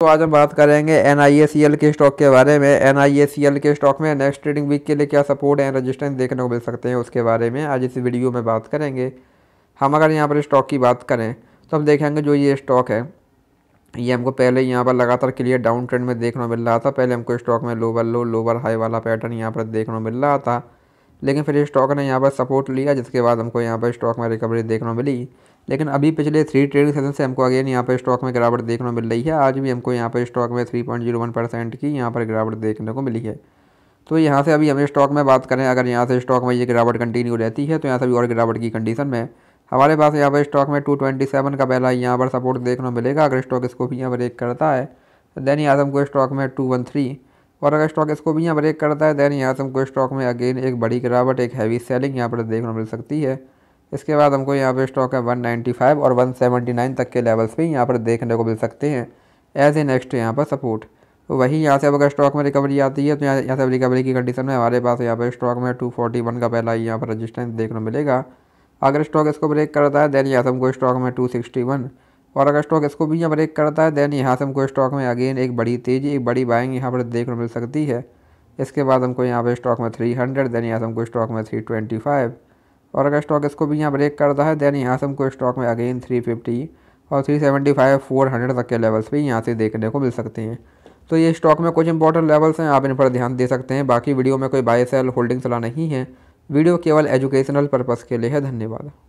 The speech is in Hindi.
तो आज हम बात करेंगे एन के स्टॉक के बारे में एन के स्टॉक में नेक्स्ट ट्रेडिंग वीक के लिए क्या सपोर्ट एंड रेजिस्टेंस देखने को मिल सकते हैं उसके बारे में आज इस वीडियो में बात करेंगे हम अगर यहाँ पर स्टॉक की बात करें तो हम देखेंगे जो ये स्टॉक है ये हमको पहले यहाँ पर लगातार क्लियर डाउन ट्रेंड में देखने को मिल रहा था पहले हमको स्टॉक में लोवर लो लोवर हाई वाला पैटर्न यहाँ पर देखने को मिल रहा था लेकिन फिर स्टॉक ने यहाँ पर सपोर्ट लिया जिसके बाद हमको यहाँ पर स्टॉक में रिकवरी देखने को मिली लेकिन अभी पिछले थ्री ट्रेडिंग सेशन से हमको अगेन यहाँ पर स्टॉक में गिरावट देखने को मिल रही है आज भी हमको यहाँ पर स्टॉक में three point zero one percent की यहाँ पर गिरावट देखने को मिली है तो यहाँ से अभी हमें स्टॉक में बात करें अगर यहाँ से स्टॉक में ये गिरावट कंटिन्यू रहती है तो यहाँ से भी और गिरावट की कंडीशन में हमारे पास यहाँ पर स्टॉक में टू ट्वेंटी सेवन का पहला यहाँ पर सपोर्ट देखने को मिलेगा अगर स्टॉक इसको भी यहाँ पर ब्रेक करता है देन तो यहाँ से हमको स्टॉक में टू वन थ्री और अगर स्टॉक इसको भी यहाँ ब्रेक करता है दैन यहाँ से हमको स्टॉक में अगेन एक बड़ी गिरावट एक हैवी सेलिंग यहाँ पर देखने को मिल सकती है इसके बाद हमको यहाँ पर स्टॉक है 195 और 179 तक के लेवल्स भी यहाँ पर देखने को मिल सकते हैं एज ए नेक्स्ट यहाँ पर सपोर्ट तो वही यहाँ से अब अगर स्टॉक में रिकवरी आती है तो यहाँ यहाँ से रिकवरी की कंडीशन में हमारे पास यहाँ पर स्टॉक में वन का पहला यहाँ पर रजिस्टेंस देखने मिलेगा अगर स्टॉक इसको ब्रेक करता है देन यहाँ से हमको स्टॉक में वन और अगर स्टॉक इसको भी यहाँ ब्रेक करता है देन यहाँ से हमको स्टॉक में अगेन एक बड़ी तेज़ी एक बड़ी बाइंग यहाँ पर देखने मिल सकती है इसके बाद हमको यहाँ पर स्टॉक में थ्री हंड्रेड देन यहाँ से हमको स्टॉक में थ्री ट्वेंटी फाइव और अगर स्टॉक इसको भी यहाँ ब्रेक करता है देन यहाँ से हमको स्टॉक में अगेन थ्री फिफ्टी और three seventy five four hundred तक के लेवल्स भी यहाँ से देखने को मिल सकते हैं तो ये स्टॉक में कुछ इंपॉर्टेंट लेवल्स हैं आप इन पर ध्यान दे सकते हैं बाकी वीडियो में कोई बाय सेल होल्डिंग सलाह नहीं है वीडियो केवल एजुकेशनल पर्पज़ के लिए है धन्यवाद